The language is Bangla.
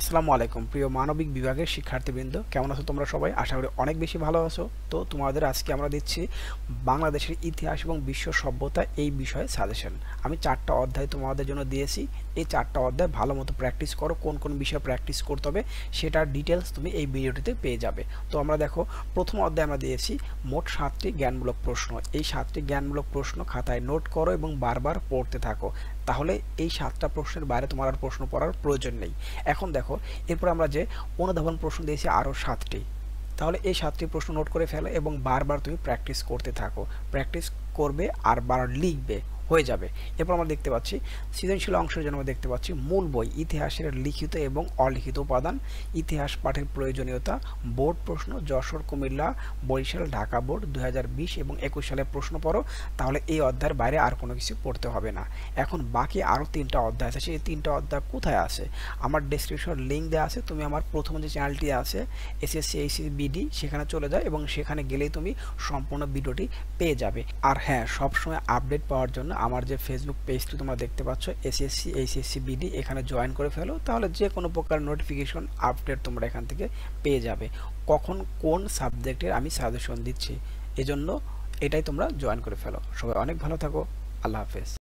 আসসালামু আলাইকুম প্রিয় মানবিক বিভাগের শিক্ষার্থীবৃন্দ কেমন আছো তোমরা সবাই আশা করি অনেক বেশি ভালো আছো তো তোমাদের আজকে আমরা দিচ্ছি বাংলাদেশের ইতিহাস এবং বিশ্ব সভ্যতা এই বিষয়ে সাজেশন আমি চারটা অধ্যায় তোমাদের জন্য দিয়েছি এই চারটা অধ্যায় ভালো মতো প্র্যাকটিস করো কোন কোন বিষয়ে প্র্যাকটিস করতে হবে সেটার ডিটেলস তুমি এই ভিডিওটিতে পেয়ে যাবে তো আমরা দেখো প্রথম অধ্যায় আমরা দিয়েছি মোট সাতটি জ্ঞানমূলক প্রশ্ন এই সাতটি জ্ঞানমূলক প্রশ্ন খাতায় নোট করো এবং বারবার পড়তে থাকো তাহলে এই সাতটা প্রশ্নের বাইরে তোমার আর প্রশ্ন পড়ার প্রয়োজন নেই এখন দেখো এরপর আমরা যে অনুধাবন প্রশ্ন দিয়েছি আরও সাতটি তাহলে এই সাতটি প্রশ্ন নোট করে ফেলো এবং বারবার তুমি প্র্যাকটিস করতে থাকো প্র্যাকটিস করবে আর বার লিখবে হয়ে যাবে এরপর আমরা দেখতে পাচ্ছি সৃজনশীল অংশের জন্য আমরা দেখতে পাচ্ছি মূল বই ইতিহাসের লিখিত এবং অলিখিত উপাদান ইতিহাস পাঠের প্রয়োজনীয়তা বোর্ড প্রশ্ন যশোর কুমিল্লা বরিশাল ঢাকা বোর্ড দু এবং একুশ সালে প্রশ্ন পড়ো তাহলে এই অধ্যায়ের বাইরে আর কোনো কিছু পড়তে হবে না এখন বাকি আরও তিনটা অধ্যায় আছে সেই তিনটা অধ্যায় কোথায় আছে আমার ডিসক্রিপশন লিঙ্ক দেওয়া আছে তুমি আমার প্রথম যে চ্যানেলটি আছে এসএসসি এইচসি বিডি সেখানে চলে যাও এবং সেখানে গেলেই তুমি সম্পূর্ণ ভিডিওটি পেয়ে যাবে আর হ্যাঁ সবসময় আপডেট পাওয়ার জন্য আমার যে ফেসবুক পেজটি তোমরা দেখতে পাচ্ছ এসএসসি এইচএসসি বিডি এখানে জয়েন করে ফেলো তাহলে যে কোনো প্রকার নোটিফিকেশন আপডেট তোমরা এখান থেকে পেয়ে যাবে কখন কোন সাবজেক্টের আমি সাজেশন দিচ্ছি এজন্য এটাই তোমরা জয়েন করে ফেলো সবাই অনেক ভালো থাকো আল্লাহ হাফেজ